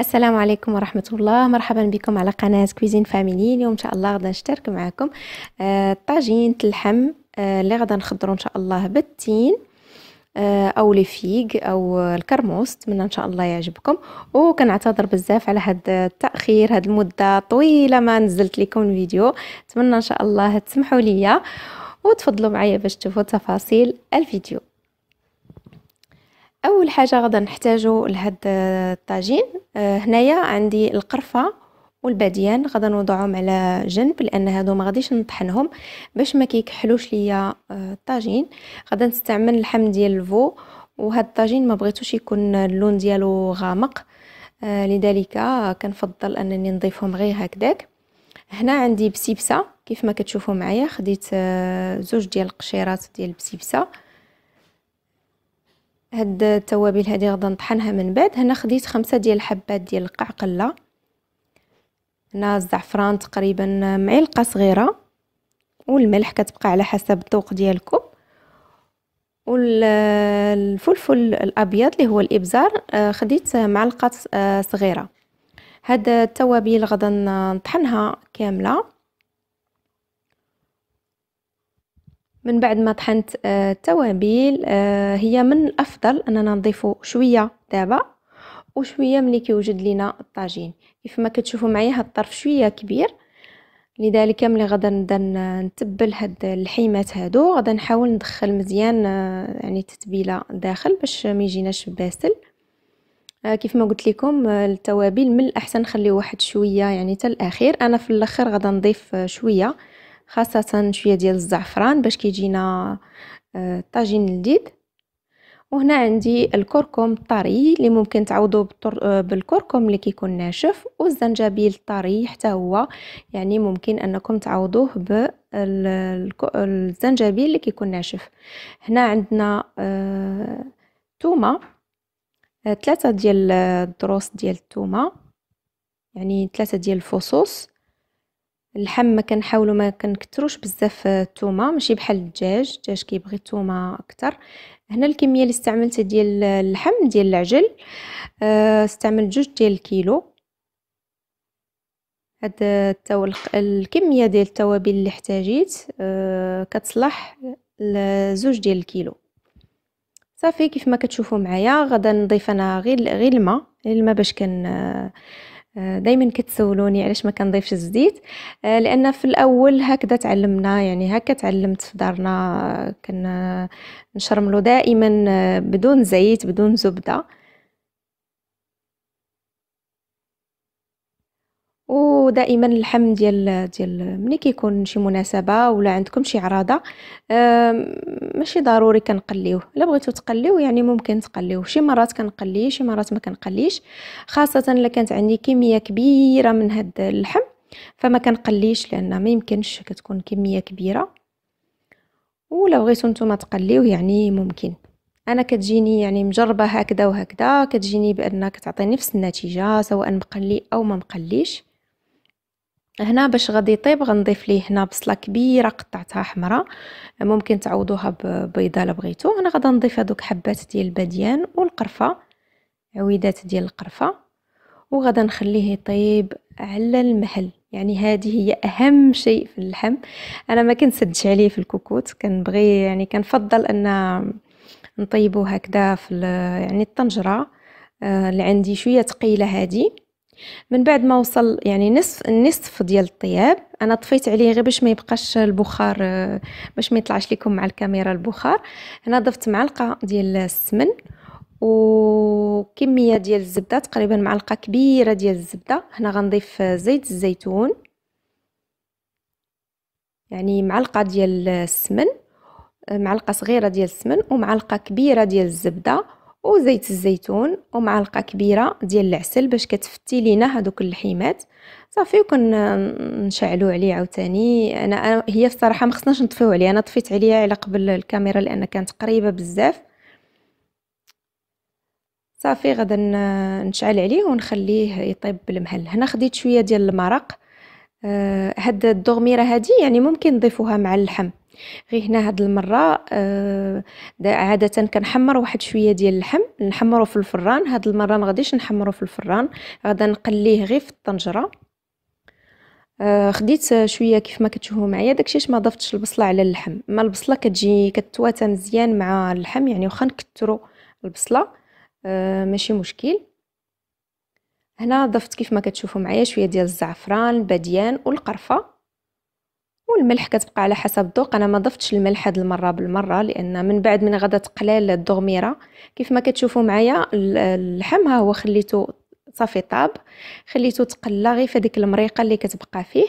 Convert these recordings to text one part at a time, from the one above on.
السلام عليكم ورحمة الله مرحبا بكم على قناة كويزين فاميلي اليوم إن شاء الله غدا نشترك معكم آه، طاجينة اللحم آه، اللي غدا نخضرو إن شاء الله بالتين آه، او لي فيغ او الكرموس نتمنى ان شاء الله يعجبكم وكنعتذر بزاف على هاد التاخير هاد المده طويله ما نزلت لكم الفيديو نتمنى ان شاء الله تسمحوا ليا وتفضلوا معايا باش تشوفوا تفاصيل الفيديو اول حاجه غدا نحتاجو لهاد الطاجين آه، هنايا عندي القرفه والباديان غدا نوضعهم على جنب لان هادو ما غاديش نطحنهم باش ما كيكحلوش ليا آه، الطاجين غدا نستعمل اللحم ديال الفو وهاد الطاجين ما بغيتوش يكون اللون ديالو غامق آه، لذلك كنفضل انني نضيفهم غير هكذاك هنا عندي بسبسه كيف ما كتشوفوا معايا خديت زوج ديال القشيرات ديال البسبسه هاد التوابل هادي غادا نطحنها من بعد هنا خديت خمسة ديال الحبات ديال القعقله هنا الزعفران تقريبا معلقه صغيره والملح كتبقى على حسب الذوق ديالكم والفلفل الابيض اللي هو الابزار آه، خديت معلقه آه، صغيره هاد التوابل غدا نطحنها كامله من بعد ما طحنت آه، التوابل آه، هي من الافضل اننا نضيفو شويه دابا وشويه ملي كيوجد لينا الطاجين كيف ما كتشوفوا معايا هاد الطرف شويه كبير لذلك ملي غدا نبدا نتبل هاد الحيمات هادو غدا نحاول ندخل مزيان آه، يعني التتبيله داخل باش ما يجيناش باسل كيف ما قلت لكم التوابل من الاحسن نخليه واحد شويه يعني حتى الاخير انا في الاخر غدا نضيف شويه خاصة شوية ديال الزعفران باش كيجينا آه، طاجين لذيذ وهنا عندي الكركم الطري اللي ممكن تعوضوا آه، بالكركم اللي كيكون ناشف والزنجبيل الطري حتى هو يعني ممكن انكم تعوضوه بالزنجبيل اللي كيكون ناشف هنا عندنا آه، تومه ثلاثه ديال الدروس ديال التومه يعني ثلاثه ديال الفصوص اللحم ما كنحاولوا ما كنكثروش بزاف الثومه ماشي بحال الدجاج الدجاج كيبغي الثومه اكثر هنا الكميه اللي استعملتها ديال اللحم ديال العجل آه، استعملت جوج ديال الكيلو هاد التو... الكميه ديال التوابل اللي احتاجيت أه كتصلح لزوج ديال الكيلو صافي كيف ما كتشوفوا معايا غدا نضيف انا غير غير الماء الماء باش كن آه، دايما كتسولوني علاش ما كنضيفش الزيت آه، لان في الاول هكذا تعلمنا يعني هكا تعلمت في دارنا آه، نشرملو دائما بدون زيت بدون زبده ودائما اللحم ديال ديال ملي كيكون شي مناسبه ولا عندكم شي عراضه ماشي ضروري كنقليوه الا بغيتو تقليوه يعني ممكن تقليوه شي مرات كنقليه شي مرات ما كنقليش خاصه الا كانت عندي كميه كبيره من هاد اللحم فما كنقليش لان ما يمكنش كتكون كميه كبيره ولا بغيتو نتوما تقليوه يعني ممكن انا كتجيني يعني مجربه هكذا وهكذا كتجيني بان كتعطيني نفس النتيجه سواء مقلي او ما مقليش هنا باش غادي يطيب غنضيف ليه هنا بصله كبيره قطعتها حمراء ممكن تعوضوها ببيضه الا بغيتو انا غادي نضيف هذوك حبات ديال البديان والقرفه عويدات ديال القرفه وغادي نخليه يطيب على المحل يعني هذه هي اهم شيء في اللحم انا ما كنسدش عليه في الكوكوت كنبغي يعني كنفضل ان نطيبو هكذا في يعني الطنجره آه، اللي عندي شويه ثقيله هذه من بعد ما وصل يعني نصف النصف ديال الطياب انا طفيت عليه غير باش ما يبقاش البخار آه، باش ما يطلعش لكم مع الكاميرا البخار هنا ضفت معلقه ديال السمن وكميه ديال الزبده تقريبا معلقه كبيره ديال الزبده هنا غنضيف زيت الزيتون يعني معلقه ديال السمن آه، معلقه صغيره ديال السمن ومعلقه كبيره ديال الزبده وزيت الزيتون ومعلقه كبيره ديال العسل باش كتفتي لينا هذوك اللحيمات صافي وكنشعلو عليه عاوتاني انا هي الصراحه ما خصناش نطفيو عليه انا طفيت عليها على قبل الكاميرا لان كانت قريبه بزاف صافي غدا نشعل عليه ونخليه يطيب بالمهل هنا خديت شويه ديال المرق آه، هاد الدغميره هادي يعني ممكن نضيفوها مع اللحم غير هنا هاد المره آه عاده كنحمر واحد شويه ديال اللحم نحمرو في الفران هاد المره ما غاديش نحمرو في الفران غادا نقليه غير في الطنجره آه، خديت شويه كيف ما كتشوفوا معايا داكشي اش ما ضفتش البصله على اللحم ما البصله كتجي كتواتى مزيان مع اللحم يعني واخا نكثروا البصله آه، ماشي مشكل هنا ضفت كيف ما كتشوفوا معايا شويه ديال الزعفران الباديان والقرفه والملح كتبقى على حسب الذوق انا ما ضفتش الملح هاد المره بالمره لان من بعد من غدا تقلال الدغميره كيف ما كتشوفوا معايا اللحم ها هو خليته صافي طاب خليته تقلى غير في ديك المريقه اللي كتبقى فيه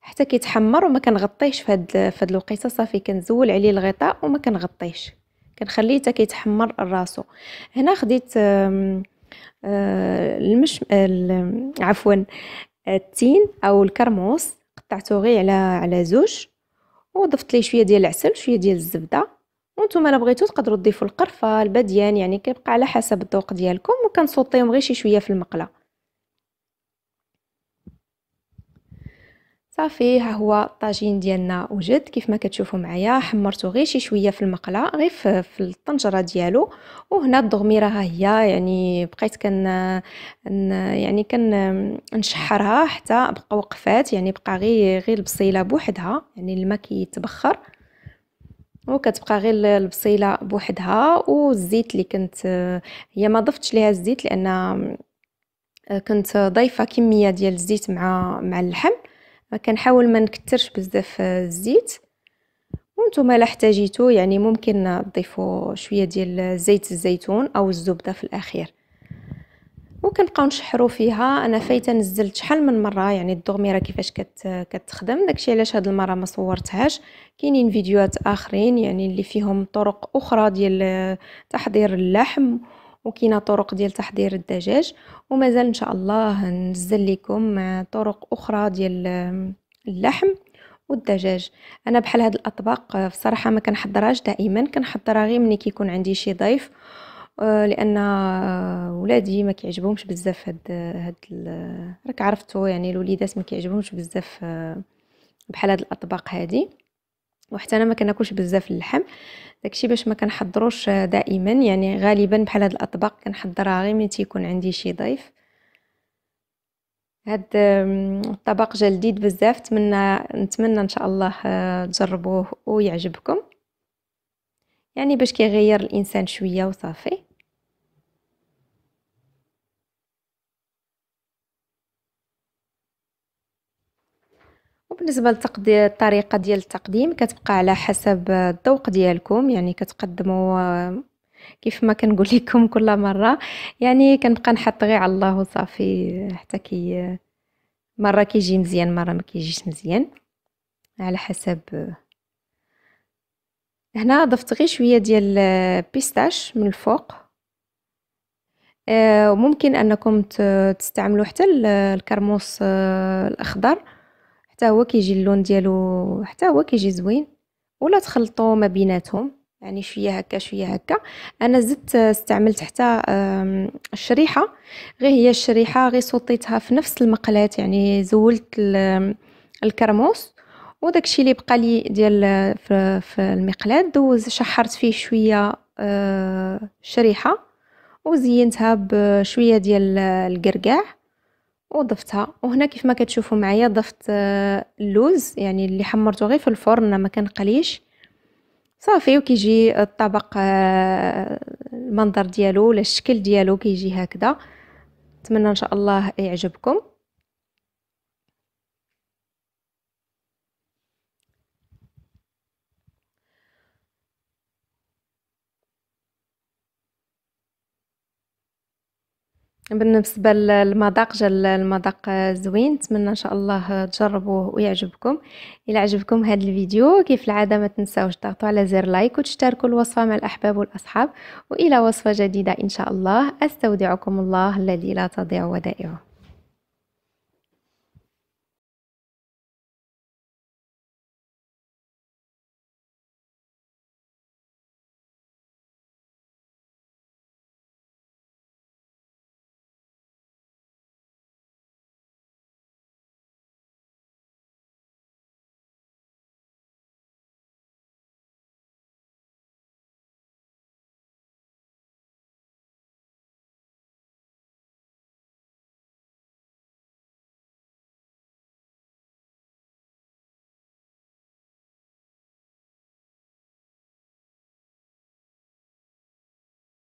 حتى كيتحمر وما كنغطيش في هاد في الوقيته صافي كنزول عليه الغطاء وما كنغطيش كنخليه حتى كيتحمر راسو هنا خديت آه، المش عفوا التين او الكرموس قطعته غير على على زوج وضفت ليه شويه ديال العسل شويه ديال الزبده وانتم الا بغيتو تقدروا تضيفوا القرفه البديان يعني كيبقى على حسب الذوق ديالكم وكنصوطيهم غير شي شويه في المقله صافي ها هو الطاجين ديالنا وجد كيف ما كتشوفوا معايا حمرته غير شي شويه في المقله غير في, في الطنجره ديالو وهنا الضغميره ها هي يعني بقيت كن يعني كن نشحرها حتى بقى وقفات يعني بقى غير غير البصيله بوحدها يعني الماء كيتبخر وكتبقى غير البصيله بوحدها والزيت اللي كنت هي ما ضفتش ليها الزيت لان كنت ضايفه كميه ديال الزيت مع مع اللحم كنحاول ما نكثرش بزاف الزيت وانتم الا احتاجيتو يعني ممكن تضيفوا شويه ديال زيت الزيتون او الزبده في الاخير وكنبقاو نشحرو فيها انا فايته نزلت شحال من مره يعني الدغميره كيفاش كت كتخدم داكشي علاش هاد المره ما صورتهاش كاينين فيديوهات اخرين يعني اللي فيهم طرق اخرى ديال تحضير اللحم وكاينه طرق ديال تحضير الدجاج ومازال ان شاء الله نزل لكم طرق اخرى ديال اللحم والدجاج انا بحال هاد الاطباق بصراحه ما كنحضرهاش دائما كنحضرها غير ملي كيكون عندي شي ضيف آه، لان ولادي ما كيعجبهمش بزاف هاد هاد راك عرفتو يعني الوليدات ما كيعجبهمش بزاف آه، بحال هاد الاطباق هادي وحتى انا ما كناكلش بزاف اللحم داكشي باش ما كنحضروش دائما يعني غالبا بحال هاد الاطباق كنحضرها غير ملي تيكون عندي شي ضيف هاد الطبق جا لذيذ بزاف نتمنى نتمنى ان شاء الله آه، تجربوه ويعجبكم يعني باش كيغير الانسان شويه وصافي بالنسبه لتقدي الطريقه ديال التقديم كتبقى على حسب الذوق ديالكم يعني كتقدموا آه، كيف ما كنقول لكم كل مره يعني كنبقى نحط غير على الله وصافي حتى كي آه، مره كيجي مزيان مره ما كيجيش مزيان على حسب آه، هنا ضفت غير شويه ديال بيستاش من الفوق وممكن انكم تستعملوا حتى الكرموس الاخضر حتى هو كيجي اللون ديالو حتى هو كيجي زوين ولا تخلطوا ما بيناتهم يعني شويه هكا شويه هكا انا زدت استعملت حتى الشريحه غير هي الشريحه غير صوتيتها في نفس المقلات يعني زولت الكرموس وداكشي اللي بقى لي ديال في المقلاه دوز شحرت فيه شويه الشريحه آه، وزينتها بشويه ديال آه، القرقاع وضفتها وهنا كيف ما كتشوفوا معايا ضفت آه، اللوز يعني اللي حمرته غير في الفرن ما قليش صافي وكيجي الطبق آه، المنظر ديالو ولا الشكل ديالو كيجي هكذا نتمنى ان شاء الله يعجبكم بالنسبه للمذاق جا المذاق زوين نتمنى ان شاء الله تجربوه ويعجبكم الى عجبكم هذا الفيديو كيف العاده ما تنساوش تضغطوا على زر لايك وتشتركوا الوصفه مع الاحباب والاصحاب والى وصفه جديده ان شاء الله استودعكم الله الذي لا تضيع ودائعه